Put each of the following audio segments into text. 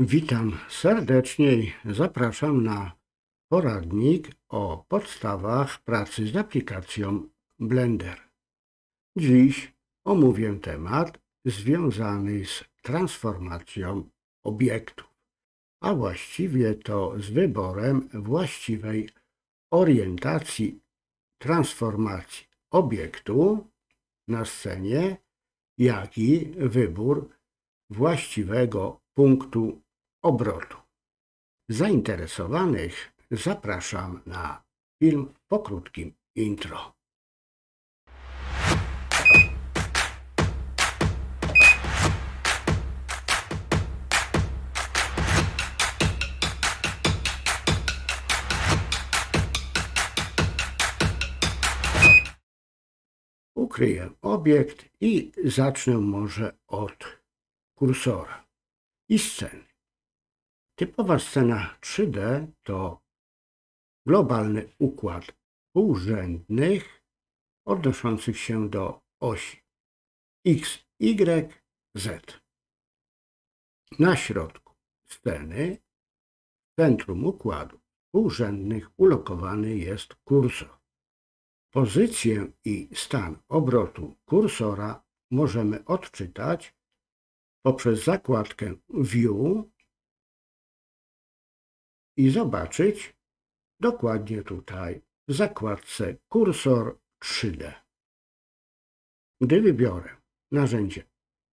Witam serdecznie i zapraszam na poradnik o podstawach pracy z aplikacją Blender. Dziś omówię temat związany z transformacją obiektów, a właściwie to z wyborem właściwej orientacji transformacji obiektu na scenie, jak i wybór właściwego punktu obrotu. Zainteresowanych zapraszam na film po krótkim intro. Ukryję obiekt i zacznę może od kursora i scen. Typowa scena 3D to globalny układ półrzędnych odnoszących się do osi x, y, z. Na środku sceny, w centrum układu półrzędnych ulokowany jest kursor. Pozycję i stan obrotu kursora możemy odczytać poprzez zakładkę View i zobaczyć dokładnie tutaj w zakładce kursor 3D. Gdy wybiorę narzędzie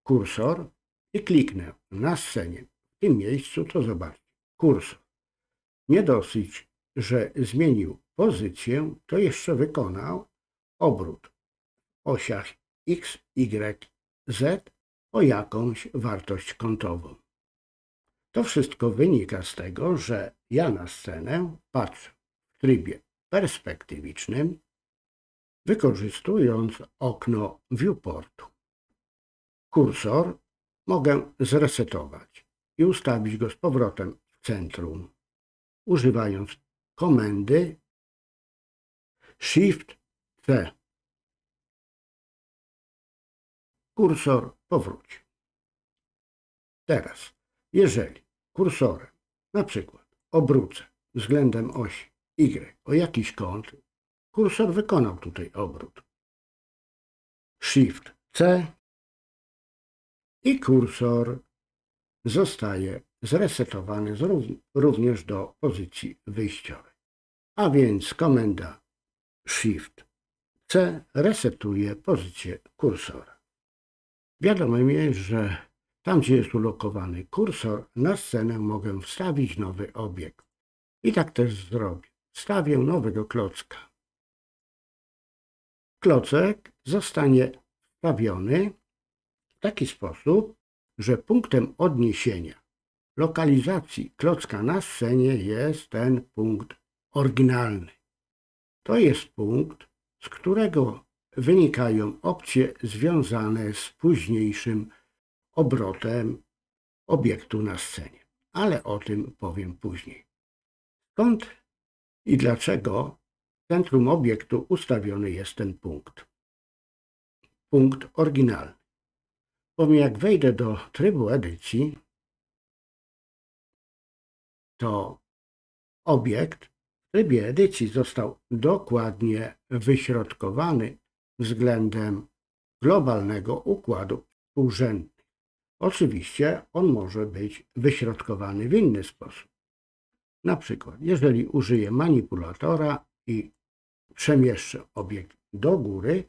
kursor i kliknę na scenie w tym miejscu, to zobaczcie kursor. Nie dosyć, że zmienił pozycję, to jeszcze wykonał obrót w osiach x, y, z o jakąś wartość kątową. To wszystko wynika z tego, że ja na scenę patrzę w trybie perspektywicznym, wykorzystując okno viewportu. Kursor mogę zresetować i ustawić go z powrotem w centrum, używając komendy Shift C. Kursor powróci. Teraz, jeżeli kursorem, na przykład obrócę względem osi y o jakiś kąt, kursor wykonał tutaj obrót. Shift C i kursor zostaje zresetowany również do pozycji wyjściowej. A więc komenda Shift C resetuje pozycję kursora. Wiadomo jest, że tam, gdzie jest ulokowany kursor, na scenę mogę wstawić nowy obiekt. I tak też zrobię. Wstawię nowego klocka. Klocek zostanie wstawiony w taki sposób, że punktem odniesienia lokalizacji klocka na scenie jest ten punkt oryginalny. To jest punkt, z którego wynikają opcje związane z późniejszym obrotem obiektu na scenie. Ale o tym powiem później. Skąd i dlaczego w centrum obiektu ustawiony jest ten punkt? Punkt oryginalny. Powiem, jak wejdę do trybu edycji, to obiekt w trybie edycji został dokładnie wyśrodkowany względem globalnego układu współrzędu. Oczywiście on może być wyśrodkowany w inny sposób. Na przykład, jeżeli użyję manipulatora i przemieszczę obiekt do góry,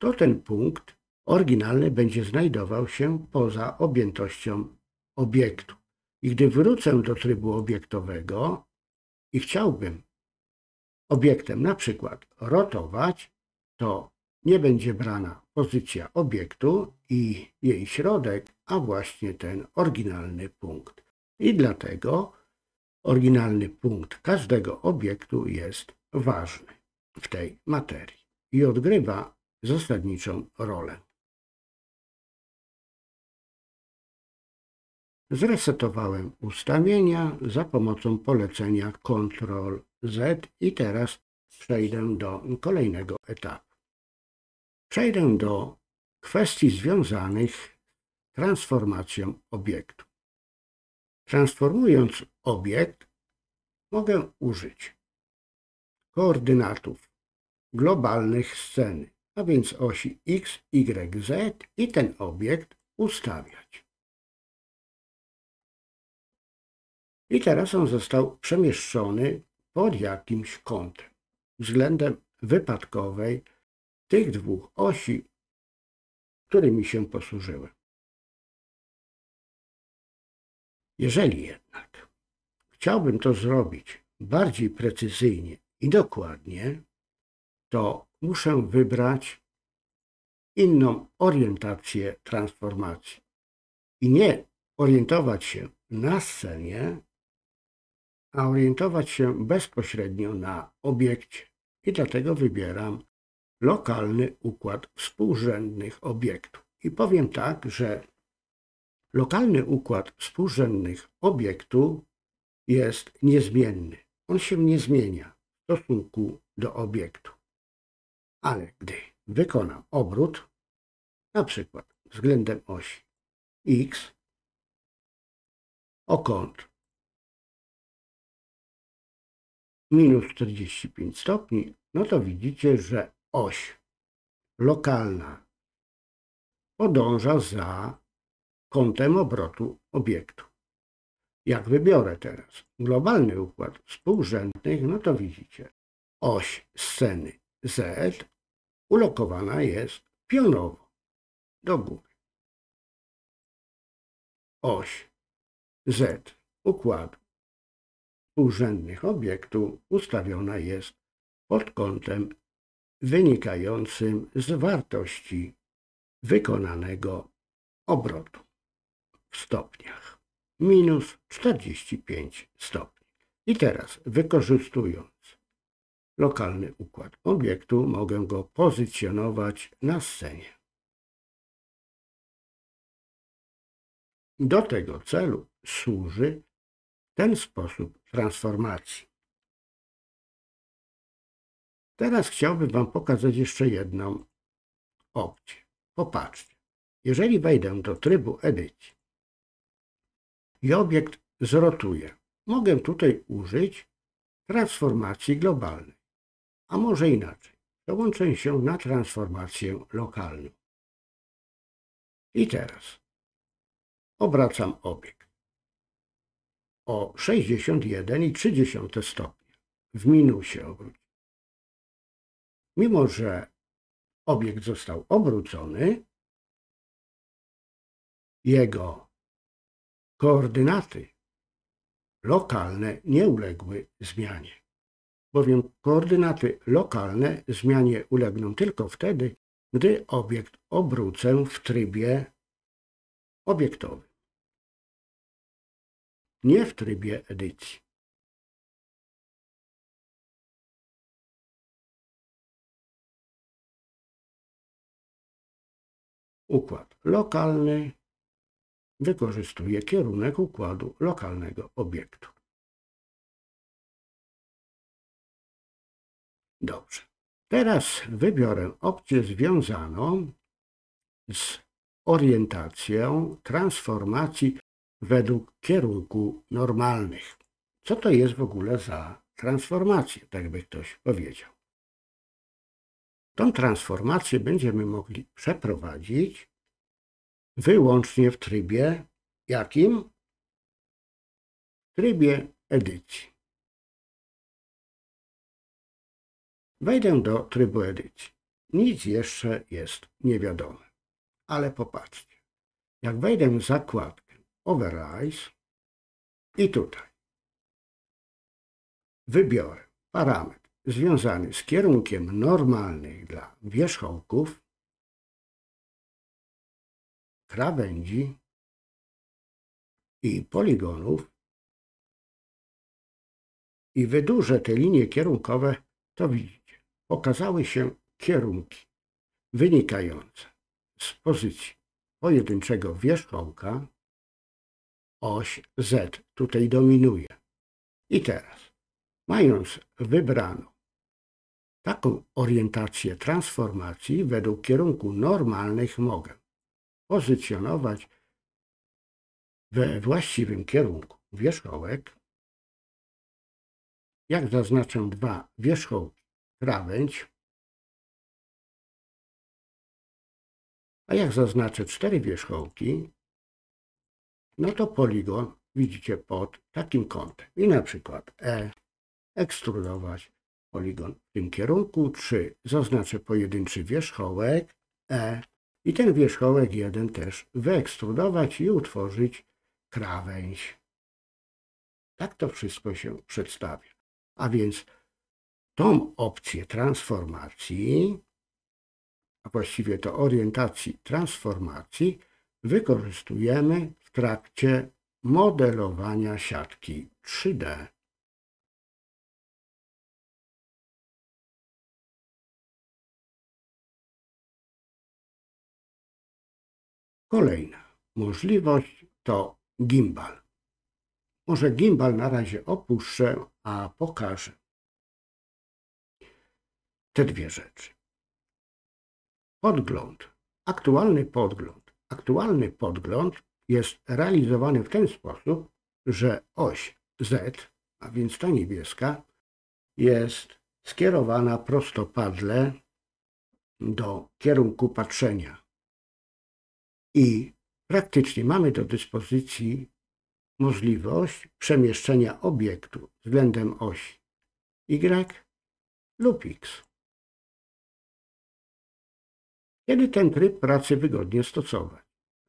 to ten punkt oryginalny będzie znajdował się poza objętością obiektu. I gdy wrócę do trybu obiektowego i chciałbym obiektem na przykład rotować, to nie będzie brana pozycja obiektu i jej środek a właśnie ten oryginalny punkt. I dlatego oryginalny punkt każdego obiektu jest ważny w tej materii i odgrywa zasadniczą rolę. Zresetowałem ustawienia za pomocą polecenia Ctrl Z i teraz przejdę do kolejnego etapu. Przejdę do kwestii związanych transformacją obiektu. Transformując obiekt, mogę użyć koordynatów globalnych sceny, a więc osi x, y, z i ten obiekt ustawiać. I teraz on został przemieszczony pod jakimś kątem względem wypadkowej tych dwóch osi, którymi się posłużyłem. Jeżeli jednak chciałbym to zrobić bardziej precyzyjnie i dokładnie, to muszę wybrać inną orientację transformacji i nie orientować się na scenie, a orientować się bezpośrednio na obiekcie. I dlatego wybieram lokalny układ współrzędnych obiektów. I powiem tak, że Lokalny układ współrzędnych obiektu jest niezmienny. On się nie zmienia w stosunku do obiektu. Ale gdy wykonam obrót, na przykład względem osi x, o kąt minus 45 stopni, no to widzicie, że oś lokalna podąża za kątem obrotu obiektu. Jak wybiorę teraz globalny układ współrzędnych, no to widzicie, oś sceny Z ulokowana jest pionowo do góry. Oś Z układu współrzędnych obiektu ustawiona jest pod kątem wynikającym z wartości wykonanego obrotu stopniach. Minus 45 stopni. I teraz wykorzystując lokalny układ obiektu mogę go pozycjonować na scenie. Do tego celu służy ten sposób transformacji. Teraz chciałbym Wam pokazać jeszcze jedną opcję. Popatrzcie. Jeżeli wejdę do trybu edycji i obiekt zrotuje. Mogę tutaj użyć transformacji globalnej, a może inaczej. Dołączę się na transformację lokalną. I teraz obracam obiekt o 61,3 stopnie. W minusie obrót. Mimo, że obiekt został obrócony, jego Koordynaty lokalne nie uległy zmianie, bowiem koordynaty lokalne zmianie ulegną tylko wtedy, gdy obiekt obrócę w trybie obiektowym, nie w trybie edycji. Układ lokalny wykorzystuje kierunek układu lokalnego obiektu. Dobrze. Teraz wybiorę opcję związaną z orientacją transformacji według kierunku normalnych. Co to jest w ogóle za transformację, tak by ktoś powiedział. Tą transformację będziemy mogli przeprowadzić wyłącznie w trybie jakim? W trybie edycji. Wejdę do trybu edycji. Nic jeszcze jest niewiadome, ale popatrzcie. Jak wejdę w zakładkę Overrides i tutaj wybiorę parametr związany z kierunkiem normalnych dla wierzchołków krawędzi i poligonów i wydłużę te linie kierunkowe, to widzicie, okazały się kierunki wynikające z pozycji pojedynczego wierzchołka, oś Z tutaj dominuje. I teraz, mając wybraną taką orientację transformacji według kierunku normalnych mogę pozycjonować we właściwym kierunku wierzchołek. Jak zaznaczę dwa wierzchołki krawędź, a jak zaznaczę cztery wierzchołki, no to poligon widzicie pod takim kątem. I na przykład E, ekstrudować poligon w tym kierunku, czy zaznaczę pojedynczy wierzchołek E, i ten wierzchołek jeden też wyekstrudować i utworzyć krawędź. Tak to wszystko się przedstawia. A więc tą opcję transformacji, a właściwie to orientacji transformacji, wykorzystujemy w trakcie modelowania siatki 3D. Kolejna możliwość to gimbal. Może gimbal na razie opuszczę, a pokażę. Te dwie rzeczy. Podgląd. Aktualny podgląd. Aktualny podgląd jest realizowany w ten sposób, że oś Z, a więc ta niebieska, jest skierowana prostopadle do kierunku patrzenia i praktycznie mamy do dyspozycji możliwość przemieszczenia obiektu względem osi y lub x. Kiedy ten tryb pracy wygodnie stosować?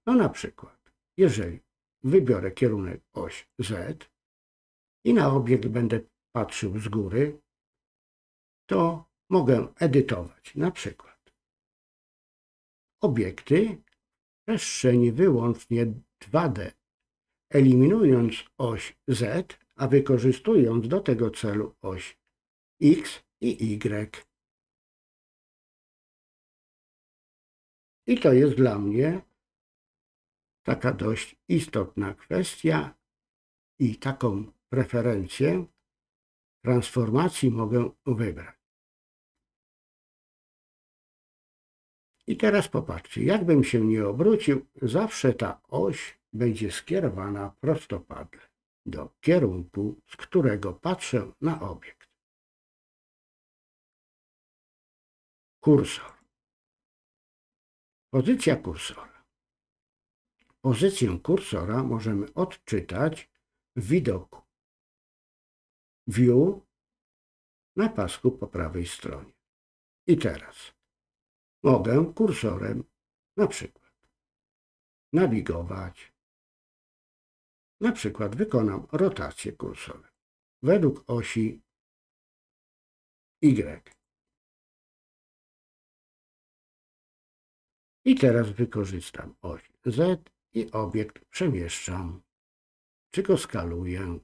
No na przykład, jeżeli wybiorę kierunek oś z i na obiekt będę patrzył z góry, to mogę edytować na przykład obiekty przestrzeń wyłącznie 2D, eliminując oś Z, a wykorzystując do tego celu oś X i Y. I to jest dla mnie taka dość istotna kwestia i taką preferencję transformacji mogę wybrać. I teraz popatrzcie, jakbym się nie obrócił, zawsze ta oś będzie skierowana prostopadle do kierunku, z którego patrzę na obiekt. Kursor. Pozycja kursora. Pozycję kursora możemy odczytać w widoku View na pasku po prawej stronie. I teraz Mogę kursorem na przykład nawigować. Na przykład wykonam rotację kursorem według osi Y. I teraz wykorzystam oś Z i obiekt przemieszczam, czy go skaluję.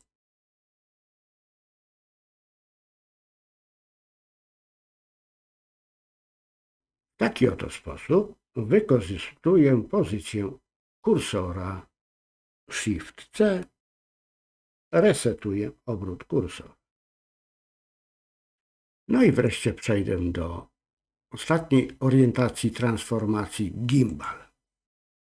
taki oto sposób wykorzystuję pozycję kursora Shift-C, resetuję obrót kursora. No i wreszcie przejdę do ostatniej orientacji transformacji gimbal.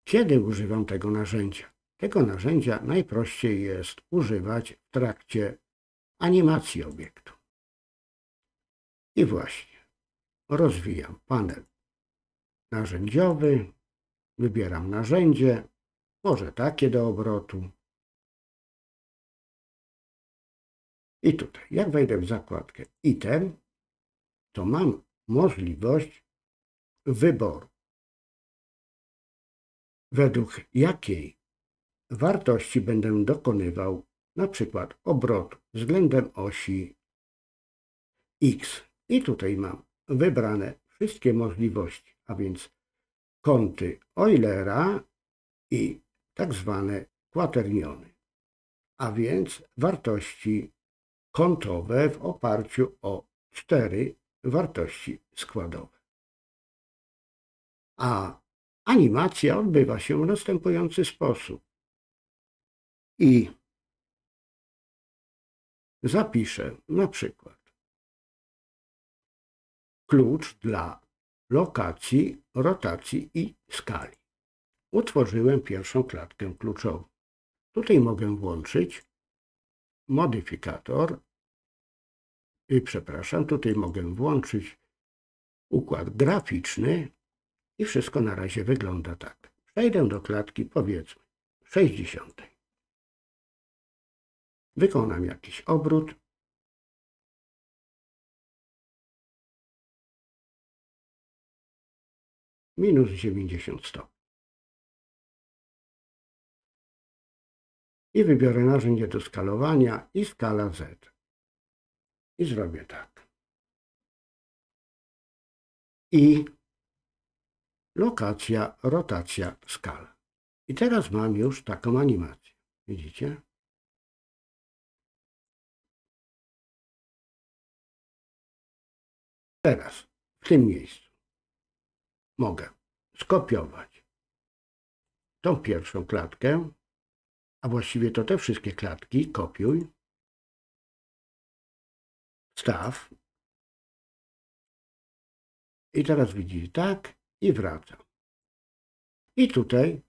Kiedy używam tego narzędzia? Tego narzędzia najprościej jest używać w trakcie animacji obiektu. I właśnie rozwijam panel narzędziowy, wybieram narzędzie, może takie do obrotu. I tutaj, jak wejdę w zakładkę item, to mam możliwość wyboru, według jakiej wartości będę dokonywał na przykład obrotu względem osi x. I tutaj mam wybrane wszystkie możliwości, a więc kąty Eulera i tak zwane kwaterniony, a więc wartości kątowe w oparciu o cztery wartości składowe. A animacja odbywa się w następujący sposób. I zapiszę na przykład klucz dla lokacji, rotacji i skali. Utworzyłem pierwszą klatkę kluczową. Tutaj mogę włączyć modyfikator i przepraszam, tutaj mogę włączyć układ graficzny i wszystko na razie wygląda tak. Przejdę do klatki powiedzmy 60. Wykonam jakiś obrót minus 90 stopni. I wybiorę narzędzie do skalowania i skala Z. I zrobię tak. I lokacja, rotacja, skala. I teraz mam już taką animację. Widzicie? Teraz, w tym miejscu mogę skopiować tą pierwszą klatkę, a właściwie to te wszystkie klatki, kopiuj, staw i teraz widzisz tak i wracam. I tutaj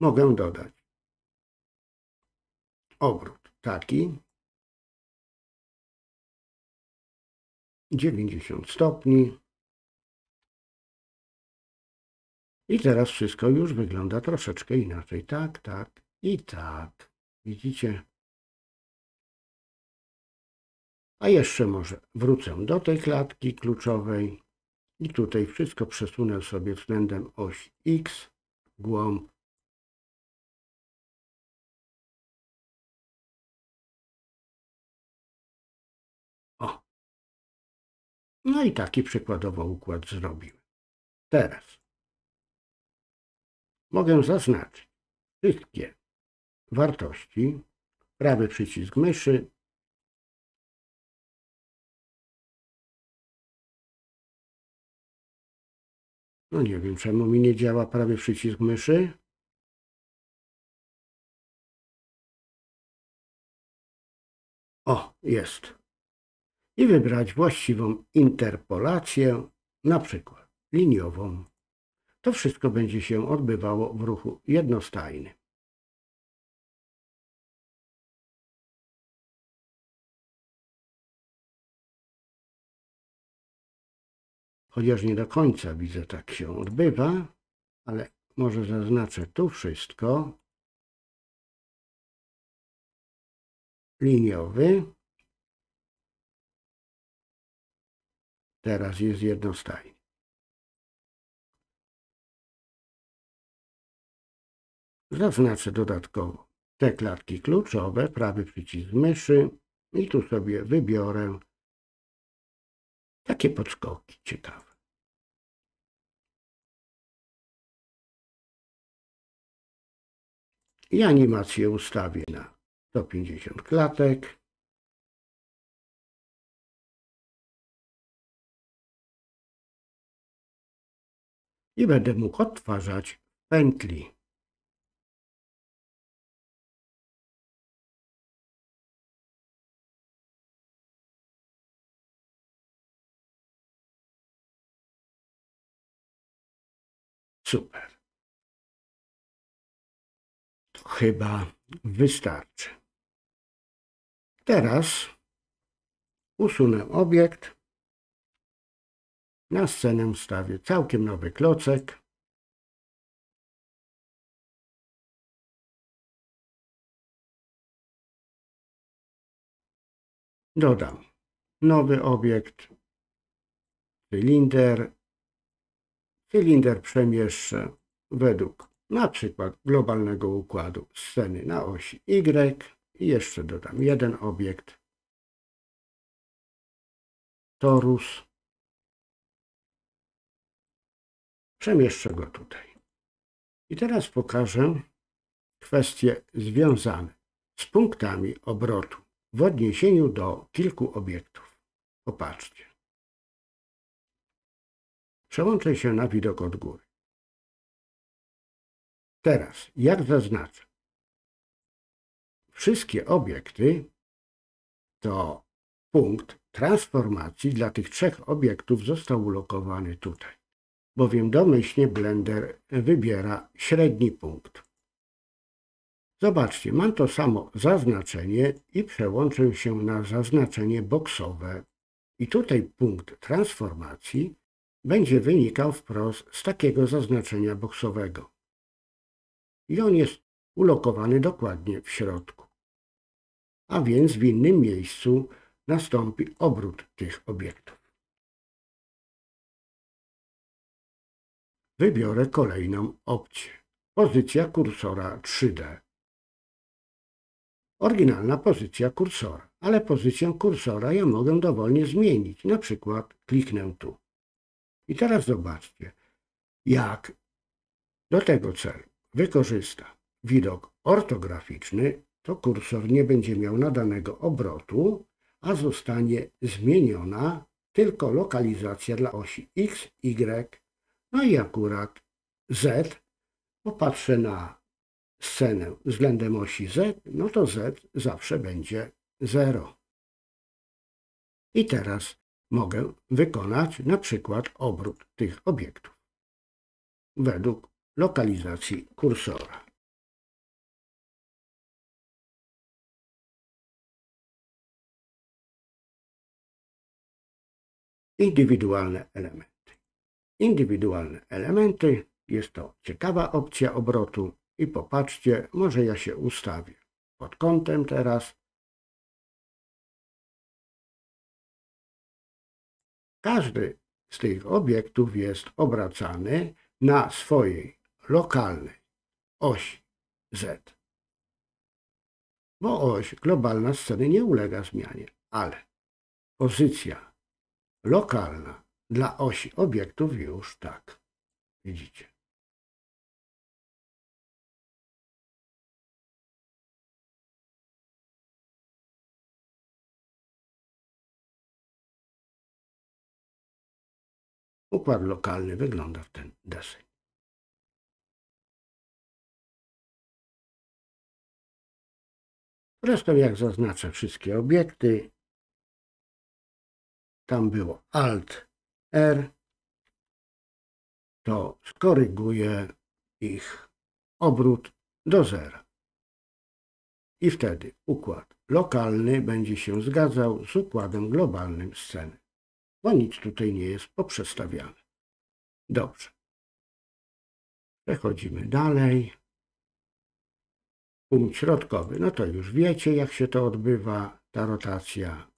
mogę dodać ogród taki, 90 stopni, I teraz wszystko już wygląda troszeczkę inaczej. Tak, tak i tak. Widzicie? A jeszcze może wrócę do tej klatki kluczowej i tutaj wszystko przesunę sobie względem osi X, głąb. O. No i taki przykładowo układ zrobiłem. Teraz mogę zaznaczyć wszystkie wartości, prawy przycisk myszy, No nie wiem, czemu mi nie działa prawy przycisk myszy. O, jest. I wybrać właściwą interpolację, na przykład liniową to wszystko będzie się odbywało w ruchu jednostajnym. Chociaż nie do końca widzę tak się odbywa, ale może zaznaczę tu wszystko. Liniowy. Teraz jest jednostajny. Zaznaczę dodatkowo te klatki kluczowe, prawy przycisk myszy i tu sobie wybiorę takie podskoki ciekawe. I animację ustawię na 150 klatek. I będę mógł odtwarzać pętli. Super. To chyba wystarczy. Teraz usunę obiekt. Na scenę wstawię całkiem nowy klocek. Dodam nowy obiekt, cylinder cylinder przemieszczę według na przykład globalnego układu sceny na osi Y i jeszcze dodam jeden obiekt torus. Przemieszczę go tutaj. I teraz pokażę kwestie związane z punktami obrotu w odniesieniu do kilku obiektów. Popatrzcie. Przełączę się na widok od góry. Teraz, jak zaznaczę, wszystkie obiekty to punkt transformacji dla tych trzech obiektów został ulokowany tutaj, bowiem domyślnie Blender wybiera średni punkt. Zobaczcie, mam to samo zaznaczenie i przełączę się na zaznaczenie boksowe. I tutaj punkt transformacji będzie wynikał wprost z takiego zaznaczenia boksowego. I on jest ulokowany dokładnie w środku. A więc w innym miejscu nastąpi obrót tych obiektów. Wybiorę kolejną opcję. Pozycja kursora 3D. Oryginalna pozycja kursora, ale pozycję kursora ja mogę dowolnie zmienić. Na przykład kliknę tu. I teraz zobaczcie, jak do tego celu wykorzysta widok ortograficzny, to kursor nie będzie miał nadanego obrotu, a zostanie zmieniona tylko lokalizacja dla osi X, Y, no i akurat Z, popatrzę na scenę względem osi Z, no to Z zawsze będzie 0. I teraz mogę wykonać na przykład obrót tych obiektów według lokalizacji kursora. Indywidualne elementy. Indywidualne elementy jest to ciekawa opcja obrotu i popatrzcie, może ja się ustawię pod kątem teraz Każdy z tych obiektów jest obracany na swojej lokalnej osi Z. Bo oś globalna sceny nie ulega zmianie, ale pozycja lokalna dla osi obiektów już tak. Widzicie. Układ lokalny wygląda w ten deseń. Zresztą jak zaznaczę wszystkie obiekty, tam było Alt R, to skoryguję ich obrót do zera. I wtedy układ lokalny będzie się zgadzał z układem globalnym sceny bo nic tutaj nie jest poprzestawiane. Dobrze. Przechodzimy dalej. Punkt środkowy. No to już wiecie, jak się to odbywa, ta rotacja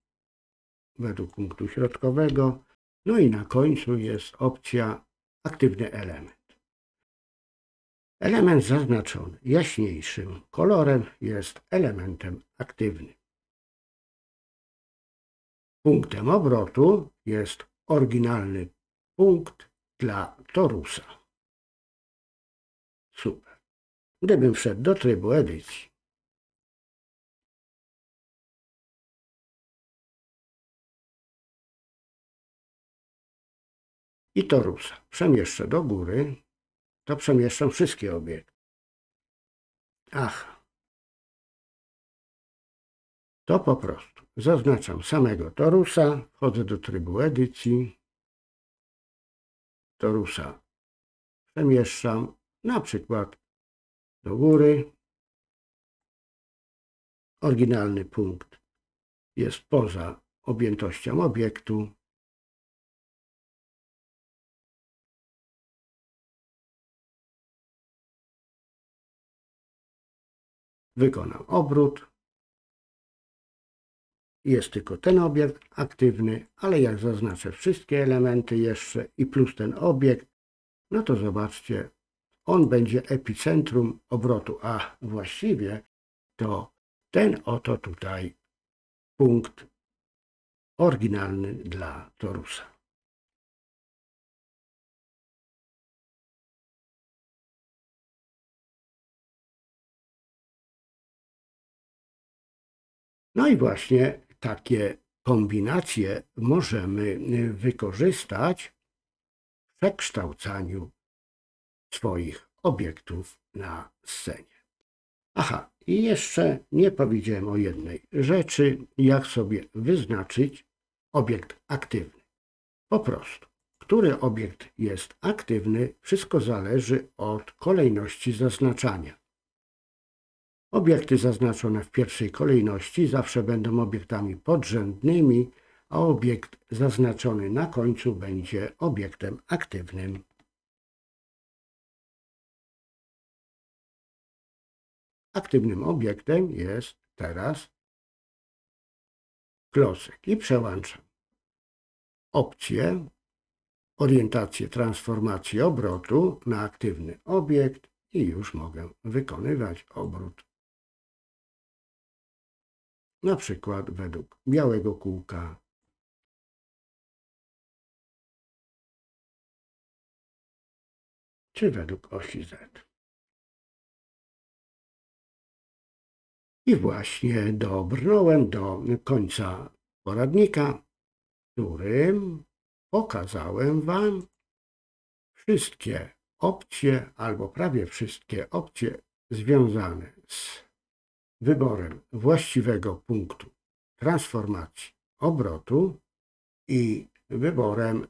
według punktu środkowego. No i na końcu jest opcja aktywny element. Element zaznaczony jaśniejszym kolorem jest elementem aktywnym. Punktem obrotu jest oryginalny punkt dla torusa. Super. Gdybym wszedł do trybu edycji. I torusa. Przemieszczę do góry. To przemieszczam wszystkie obiekty. Ach. To po prostu. Zaznaczam samego torusa, wchodzę do trybu edycji, torusa przemieszczam na przykład do góry. Oryginalny punkt jest poza objętością obiektu. Wykonam obrót jest tylko ten obiekt aktywny, ale jak zaznaczę wszystkie elementy jeszcze i plus ten obiekt, no to zobaczcie, on będzie epicentrum obrotu, a właściwie to ten oto tutaj punkt oryginalny dla Torusa. No i właśnie takie kombinacje możemy y, wykorzystać w przekształcaniu swoich obiektów na scenie. Aha, i jeszcze nie powiedziałem o jednej rzeczy, jak sobie wyznaczyć obiekt aktywny. Po prostu, który obiekt jest aktywny, wszystko zależy od kolejności zaznaczania. Obiekty zaznaczone w pierwszej kolejności zawsze będą obiektami podrzędnymi, a obiekt zaznaczony na końcu będzie obiektem aktywnym. Aktywnym obiektem jest teraz klocek i przełączam opcję orientację transformacji obrotu na aktywny obiekt i już mogę wykonywać obrót na przykład według białego kółka czy według osi Z. I właśnie dobrnąłem do końca poradnika, którym pokazałem Wam wszystkie opcje albo prawie wszystkie opcje związane z wyborem właściwego punktu transformacji obrotu i wyborem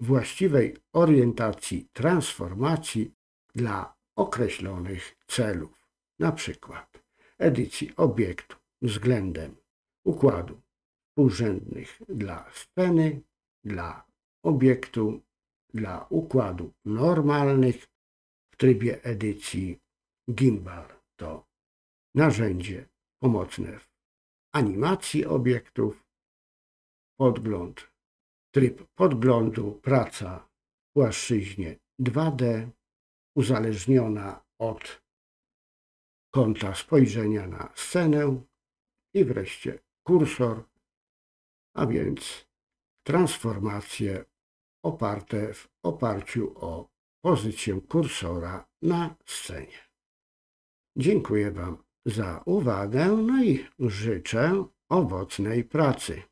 właściwej orientacji transformacji dla określonych celów, na przykład edycji obiektu względem układu półrzędnych dla sceny, dla obiektu, dla układu normalnych w trybie edycji gimbal to narzędzie pomocne w animacji obiektów, podgląd, tryb podglądu, praca w płaszczyźnie 2D, uzależniona od kąta spojrzenia na scenę i wreszcie kursor, a więc transformacje oparte w oparciu o pozycję kursora na scenie. Dziękuję Wam za uwagę, no i życzę owocnej pracy.